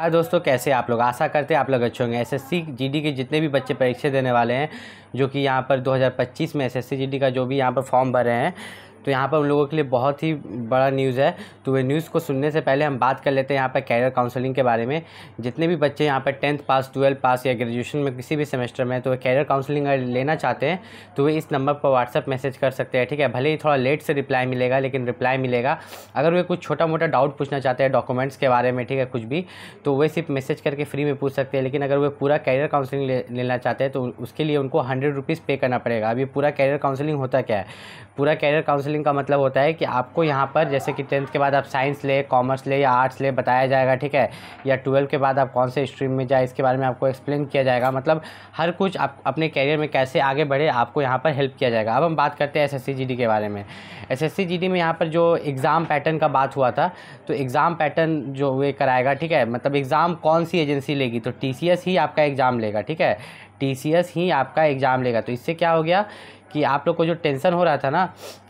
हाँ दोस्तों कैसे आप लोग आशा करते हैं आप लोग अच्छे होंगे एसएससी जीडी के जितने भी बच्चे परीक्षा देने वाले हैं जो कि यहाँ पर 2025 में एसएससी जीडी का जो भी यहाँ पर फॉर्म भर रहे हैं तो यहाँ पर उन लोगों के लिए बहुत ही बड़ा न्यूज़ है तो वे न्यूज़ को सुनने से पहले हम बात कर लेते हैं यहाँ पर कैरियर काउंसलिंग के बारे में जितने भी बच्चे यहाँ पर टेंथ पास ट्वेल्थ पास या ग्रेजुएशन में किसी भी सेमेस्टर में तो वे कैरियर काउंसलिंग लेना चाहते हैं तो वे इस नंबर पर व्हाट्सअप मैसेज कर सकते हैं ठीक है भले ही थोड़ा लेट से रिप्लाई मिलेगा लेकिन रिप्लाई मिलेगा अगर वे कुछ छोटा मोटा डाउट पूछना चाहते हैं डॉक्यूमेंट्स के बारे में ठीक है कुछ भी तो वे सिर्फ मैसेज करके फ्री में पूछ सकते हैं लेकिन अगर वे पूरा कैरियर काउंसलिंग ले, लेना चाहते हैं तो उसके लिए उनको हंड्रेड रुपीज़ पे करना पड़ेगा अभी पूरा कैरियर काउंसलिंग होता क्या है पूरा कैरियर काउंसलिंग काउंसलिंग का मतलब होता है कि आपको यहाँ पर जैसे कि टेंथ के बाद आप साइंस ले कॉमर्स ले या आर्ट्स ले बताया जाएगा ठीक है या ट्वेल्व के बाद आप कौन से स्ट्रीम में जाए इसके बारे में आपको एक्सप्लेन किया जाएगा मतलब हर कुछ आप अपने कैरियर में कैसे आगे बढ़े आपको यहाँ पर हेल्प किया जाएगा अब हम बात करते हैं एस एस के बारे में एस एस में यहाँ पर जो एग्ज़ाम पैटर्न का बात हुआ था तो एग्ज़ाम पैटर्न जो वे कराएगा ठीक है मतलब एग्ज़ाम कौन सी एजेंसी लेगी तो टी ही आपका एग्ज़ाम लेगा ठीक है टी ही आपका एग्ज़ाम लेगा तो इससे क्या हो गया कि आप लोग को जो टेंशन हो रहा था ना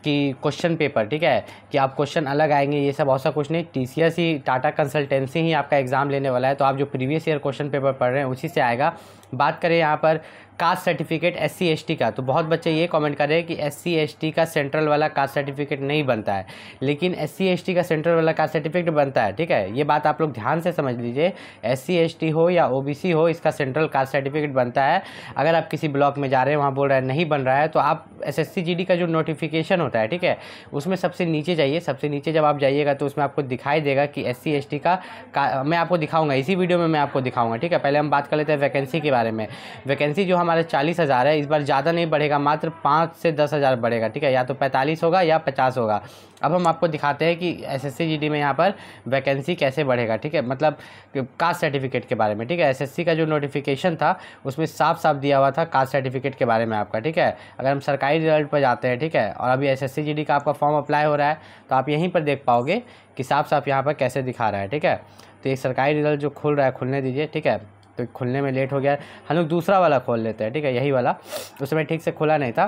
कि क्वेश्चन पेपर ठीक है कि आप क्वेश्चन अलग आएंगे ये सब ऐसा कुछ नहीं टी ही टाटा कंसल्टेंसी ही आपका एग्ज़ाम लेने वाला है तो आप जो प्रीवियस ईयर क्वेश्चन पेपर पढ़ रहे हैं उसी से आएगा बात करें यहाँ पर caste certificate S C S T का तो बहुत बच्चे ये कमेंट कर रहे हैं कि एस सी एस टी का सेंट्रल वाला कास्ट सर्टिफिकेट नहीं बनता है लेकिन एस सी एस टी का सेंट्रल वाला कास्ट सर्टिफिकेट बनता है ठीक है ये बात आप लोग ध्यान से समझ लीजिए एस सी एस टी हो या ओ बी सी हो इसका सेंट्रल कास्ट सर्टिफिकेट बनता है अगर आप किसी ब्लॉक में जा रहे हैं वहाँ बोल रहे हैं नहीं बन रहा है तो आप S S C G D का जो नोटिफिकेशन होता है ठीक है उसमें सबसे नीचे जाइए सबसे नीचे जब आप जाइएगा तो उसमें आपको दिखाई देगा कि एस सी एस टी का, का मैं आपको दिखाऊंगा इसी वीडियो में मैं आपको दिखाऊंगा ठीक है पहले हम बात कर लेते हैं वैकेंसी की बात बारे में वैकेंसी जो हमारे चालीस हज़ार है इस बार ज़्यादा नहीं बढ़ेगा मात्र पाँच से दस हज़ार बढ़ेगा ठीक है या तो पैंतालीस होगा या पचास होगा अब हम आपको दिखाते हैं कि एस एस में यहाँ पर वैकेंसी कैसे बढ़ेगा ठीक है मतलब कास्ट सर्टिफिकेट के बारे में ठीक है एस का जो नोटिफिकेशन था उसमें साफ साफ दिया हुआ था कास्ट सर्टिफिकेट के बारे में आपका ठीक है अगर हम सरकारी रिजल्ट पर जाते हैं ठीक है और अभी एस एस का आपका फॉर्म अप्लाई हो रहा है तो आप यहीं पर देख पाओगे कि साफ साफ यहाँ पर कैसे दिखा रहा है ठीक है तो ये सरकारी रिजल्ट जो खुल रहा है खुलने दीजिए ठीक है तो खुलने में लेट हो गया हम लोग दूसरा वाला खोल लेते हैं ठीक है यही वाला उसमें ठीक से खुला नहीं था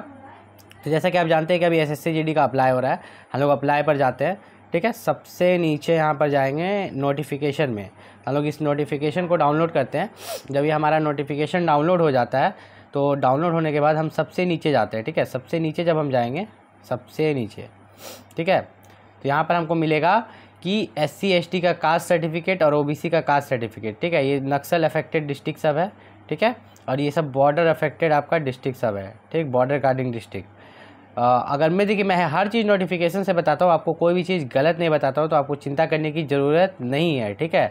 तो जैसा कि आप जानते हैं कि अभी एस एस का अप्लाई हो रहा है हम लोग अप्लाई पर जाते हैं ठीक है सबसे नीचे यहाँ पर जाएंगे नोटिफिकेशन में हम लोग इस नोटिफिकेशन को डाउनलोड करते हैं जब ये हमारा नोटिफिकेशन डाउनलोड हो जाता है तो डाउनलोड होने के बाद हम सबसे नीचे जाते हैं ठीक है सबसे नीचे जब हम जाएंगे सबसे नीचे ठीक है तो यहाँ पर हमको मिलेगा कि एस सी का कास्ट सर्टिफिकेट और ओबीसी का कास्ट सर्टिफिकेट ठीक है ये नक्सल अफेक्टेड डिस्ट्रिक्ट सब है ठीक है और ये सब बॉर्डर अफेक्टेड आपका डिस्ट्रिक्ट सब है ठीक बॉर्डर गार्डिंग डिस्ट्रिक्ट अगर मैं देखिए मैं हर चीज़ नोटिफिकेशन से बताता हूँ आपको कोई भी चीज़ गलत नहीं बताता हूँ तो आपको चिंता करने की ज़रूरत नहीं है ठीक है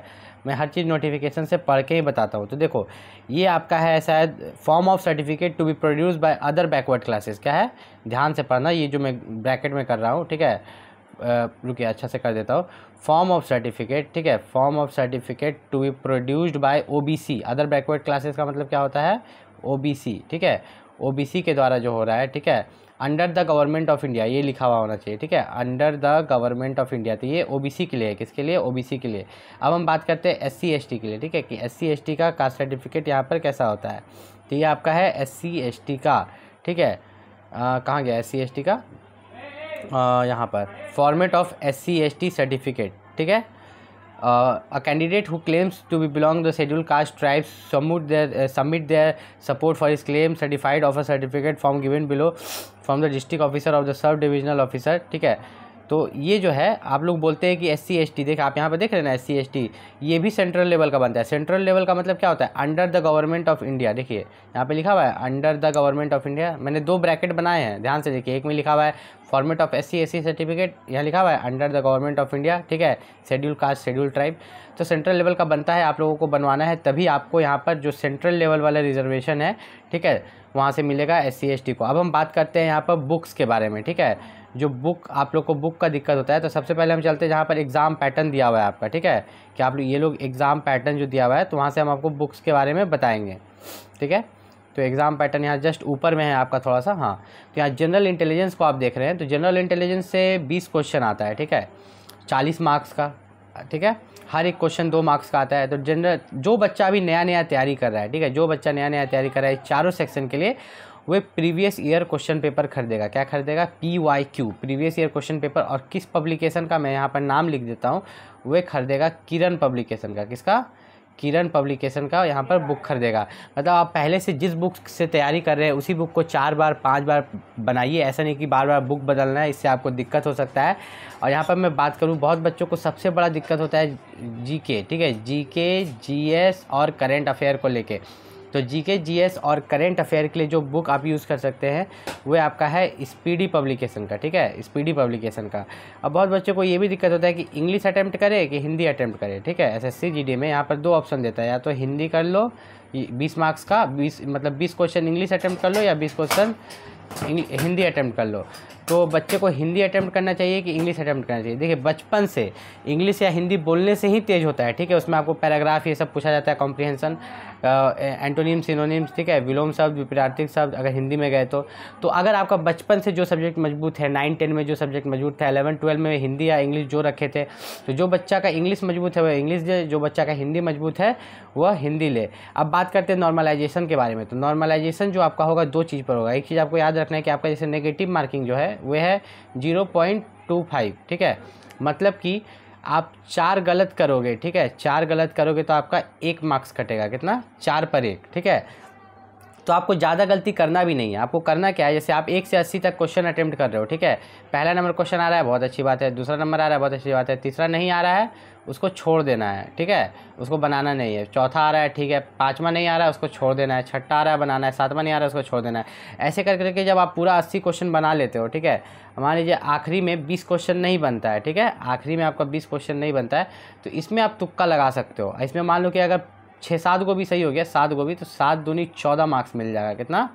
मैं हर चीज़ नोटिफिकेशन से पढ़ के ही बताता हूँ तो देखो ये आपका है शायद form of certificate to be produce by other backward classes क्या है ध्यान से पढ़ना ये जो मैं ब्रैकेट में कर रहा हूँ ठीक है रुकिए अच्छा से कर देता हूँ फॉर्म ऑफ सर्टिफिकेट ठीक है form of certificate to be produced by OBC other backward classes का मतलब क्या होता है ओबीसी ठीक है ओबीसी के द्वारा जो हो रहा है ठीक है under the government of India ये लिखा हुआ होना चाहिए ठीक है under the government of India तो ये सी के लिए है किसके लिए सी के लिए अब हम बात करते हैं एस टी के लिए ठीक है कि एस टी का कास्ट सर्टिफिकेट यहाँ पर कैसा होता है तो ये आपका है एस टी का ठीक है कहाँ गया एस टी का यहाँ पर format of S C S T certificate ठीक है a candidate who claims to be belong the schedule caste tribes submit their submit their support for his claim certified of a certificate form given below from the district officer of the sub divisional officer ठीक है तो ये जो है आप लोग बोलते हैं कि एस सी एस टी देख आप यहाँ पे देख रहे हैं ना एस सी एस टी ये भी सेंट्रल लेवल का बनता है सेंट्रल लेवल का मतलब क्या होता है under the government of India देखिए यहाँ पे लिखा हुआ है under the government of India मैंने दो ब्रैकेट बनाए हैं ध्यान से देखिए एक में लिखा हुआ है format of S C S C certificate यहाँ लिखा हुआ है under the government of India ठीक है शेड्यूल कास्ट शेड्यूल ट्राइब तो सेंट्रल लेवल का बनता है आप लोगों को बनवाना है तभी आपको यहाँ पर जो सेंट्रल लेवल वाला रिजर्वेशन है ठीक है वहाँ से मिलेगा एस सी एस टी को अब हम बात करते हैं यहाँ पर बुक्स के बारे में ठीक है जो बुक आप लोग को बुक का दिक्कत होता है तो सबसे पहले हम चलते हैं जहाँ पर एग्ज़ाम पैटर्न दिया हुआ है आपका ठीक है कि आप लोग ये लोग एग्ज़ाम पैटर्न जो दिया हुआ है तो वहाँ से हम आपको बुक्स के बारे में बताएंगे ठीक है तो एग्ज़ाम पैटर्न यहाँ जस्ट ऊपर में है आपका थोड़ा सा हाँ तो यहाँ जनरल इंटेलिजेंस को आप देख रहे हैं तो जनरल इंटेलिजेंस से बीस क्वेश्चन आता है ठीक है चालीस मार्क्स का ठीक है हर एक क्वेश्चन दो मार्क्स का आता है तो जनरल जो बच्चा अभी नया नया तैयारी कर रहा है ठीक है जो बच्चा नया नया तैयारी कर रहा है चारों सेक्शन के लिए वे प्रीवियस ईयर क्वेश्चन पेपर खरीदेगा क्या खरीदेगा P Y Q previous year question paper और किस पब्लिकेशन का मैं यहाँ पर नाम लिख देता हूँ वे खरीदेगा किरण पब्लिकेशन का किसका किरण पब्लिकेशन का यहाँ पर बुक खरीदेगा मतलब आप पहले से जिस बुक से तैयारी कर रहे हैं उसी बुक को चार बार पांच बार बनाइए ऐसा नहीं कि बार बार बुक बदलना है इससे आपको दिक्कत हो सकता है और यहाँ पर मैं बात करूँ बहुत बच्चों को सबसे बड़ा दिक्कत होता है जी के ठीक है जी के जी एस और करेंट अफेयर को लेकर तो जी के जी एस और करेंट अफेयर के लिए जो बुक आप यूज़ कर सकते हैं वह आपका है स्पीडी पब्लिकेशन का ठीक है स्पीडी पब्लिकेशन का अब बहुत बच्चों को ये भी दिक्कत होता है कि इंग्लिश अटैम्प्ट करें कि हिंदी अटैम्प्ट करें ठीक है एस एस में यहाँ पर दो ऑप्शन देता है या तो हिंदी कर लो बीस मार्क्स का बीस मतलब बीस क्वेश्चन इंग्लिश अटैम्प्ट कर लो या बीस क्वेश्चन हिंदी अटैम्प्ट कर लो तो बच्चे को हिंदी अटैम्प्ट करना चाहिए कि इंग्लिश अटैम्प्ट करना चाहिए देखिए बचपन से इंग्लिश या हिंदी बोलने से ही तेज़ होता है ठीक है उसमें आपको पैराग्राफ ये सब पूछा जाता है कॉम्प्रीहेंसन एंटोनियम सिनोनिम्स ठीक है विलोम शब्द विपरार्थिक शब्द अगर हिंदी में गए तो तो अगर आपका बचपन से जो सब्जेक्ट मजबूत है नाइन टेन में जो सब्जेक्ट मजबूत था एलेवन ट्वेल्व में हिंदी या इंग्लिश जो रखे थे तो जो बच्चा का इंग्लिश मजबूत है वह इंग्लिश ले जो बच्चा का हिंदी मजबूत है वह हिंदी ले अब बात करते हैं नॉर्मलाइजेशन के बारे में तो नॉर्मलाइजेशन जो आपका होगा दो चीज़ पर होगा एक चीज़ आपको याद रखना है कि आपका जैसे नेगेटिव मार्किंग जो है वे है जीरो पॉइंट टू फाइव ठीक है मतलब कि आप चार गलत करोगे ठीक है चार गलत करोगे तो आपका एक मार्क्स कटेगा कितना चार पर एक ठीक है तो आपको ज़्यादा गलती करना भी नहीं है आपको करना क्या है जैसे आप एक से अस्सी तक क्वेश्चन अटैम्प्ट कर रहे हो ठीक है पहला नंबर क्वेश्चन आ रहा है बहुत अच्छी बात है दूसरा नंबर आ रहा है बहुत अच्छी बात है तीसरा नहीं आ रहा है उसको छोड़ देना है ठीक है उसको बनाना नहीं है चौथा आ रहा है ठीक है पाँचवा नहीं आ रहा है उसको छोड़ देना है छठा आ रहा है बनाना है सातवां नहीं आ रहा है उसको छोड़ देना है ऐसे कर करके जब आप पूरा अस्सी क्वेश्चन बना लेते हो ठीक है मान लीजिए आखिरी में बीस क्वेश्चन नहीं बनता है ठीक है आखिरी में आपका बीस क्वेश्चन नहीं बनता है तो इसमें आप तुक्का लगा सकते हो इसमें मान लो कि अगर छः सात गोभी सही हो गया सात गोभी तो सात दूनी चौदह मार्क्स मिल जाएगा कितना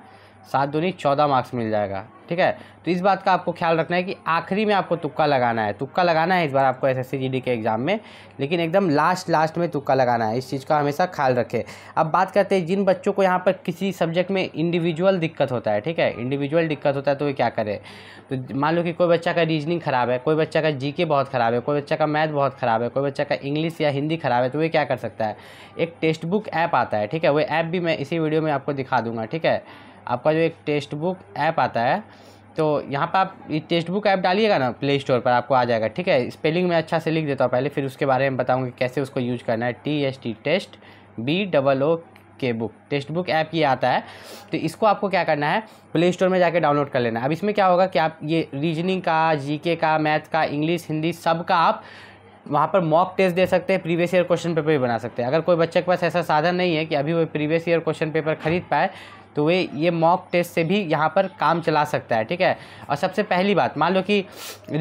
सात दूनी चौदह मार्क्स मिल जाएगा ठीक है तो इस बात का आपको ख्याल रखना है कि आखिरी में आपको तुक्का लगाना है तुक्का लगाना है इस बार आपको एस एस के एग्ज़ाम में लेकिन एकदम लास्ट लास्ट में तुक्का लगाना है इस चीज़ का हमेशा ख्याल रखें अब बात करते हैं जिन बच्चों को यहाँ पर किसी सब्जेक्ट में इंडिविजुअल दिक्कत होता है ठीक है इंडिविजुअल दिक्कत होता है तो वे क्या करें तो मान लो कि कोई बच्चा का रीजनिंग ख़राब है कोई बच्चा का जी बहुत ख़राब है कोई बच्चा का मैथ बहुत ख़राब है कोई बच्चा का इंग्लिश या हिंदी ख़राब है तो वे क्या कर सकता है एक टेक्स्ट बुक ऐप आता है ठीक है वो ऐप भी मैं इसी वीडियो में आपको दिखा दूंगा ठीक है आपका जो एक टेक्स्ट बुक ऐप आता है तो यहाँ पर आप ये टेक्स्ट बुक ऐप डालिएगा ना प्ले स्टोर पर आपको आ जाएगा ठीक है स्पेलिंग मैं अच्छा से लिख देता हूँ पहले फिर उसके बारे में बताऊँगी कैसे उसको यूज करना है T S T test B double O K book text book app ये आता है तो इसको आपको क्या करना है प्ले स्टोर में जाकर डाउनलोड कर लेना अब इसमें क्या होगा कि आप ये रीजनिंग का जीके का मैथ का इंग्लिश हिंदी सब का आप वहाँ पर मॉक टेस्ट दे सकते हैं प्रीवियस ईयर क्वेश्चन पेपर भी बना सकते हैं अगर कोई बच्चे के पास ऐसा साधन नहीं है कि अभी वो प्रीवियस ईयर क्वेश्चन पेपर खरीद पाए तो वे ये मॉक टेस्ट से भी यहाँ पर काम चला सकता है ठीक है और सबसे पहली बात मान लो कि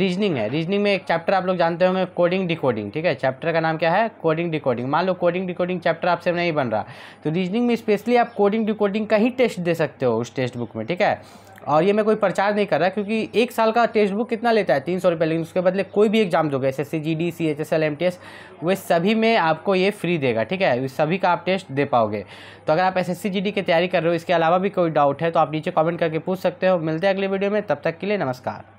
रीजनिंग है रीजनिंग में एक चैप्टर आप लोग जानते होंगे कोडिंग डिकोडिंग ठीक है चैप्टर का नाम क्या है कोडिंग डिकोडिंग मान लो कोडिंग डिकोडिंग चैप्टर आपसे नहीं बन रहा तो रीजनिंग में स्पेशली आप कोडिंग डिकोडिंग का ही टेस्ट दे सकते हो उस टेक्स्ट बुक में ठीक है और ये मैं कोई प्रचार नहीं कर रहा क्योंकि एक साल का टेक्स्ट बुक कितना लेता है तीन सौ रुपये लेकिन उसके बदले कोई भी एग्जाम दोगे S S C G D C H S L M T S वे सभी में आपको ये फ्री देगा ठीक है सभी का आप टेस्ट दे पाओगे तो अगर आप S S C G D की तैयारी कर रहे हो इसके अलावा भी कोई डाउट है तो आप नीचे कॉमेंट करके पूछ सकते हो मिलते हैं अगले वीडियो में तब तक के लिए नमस्कार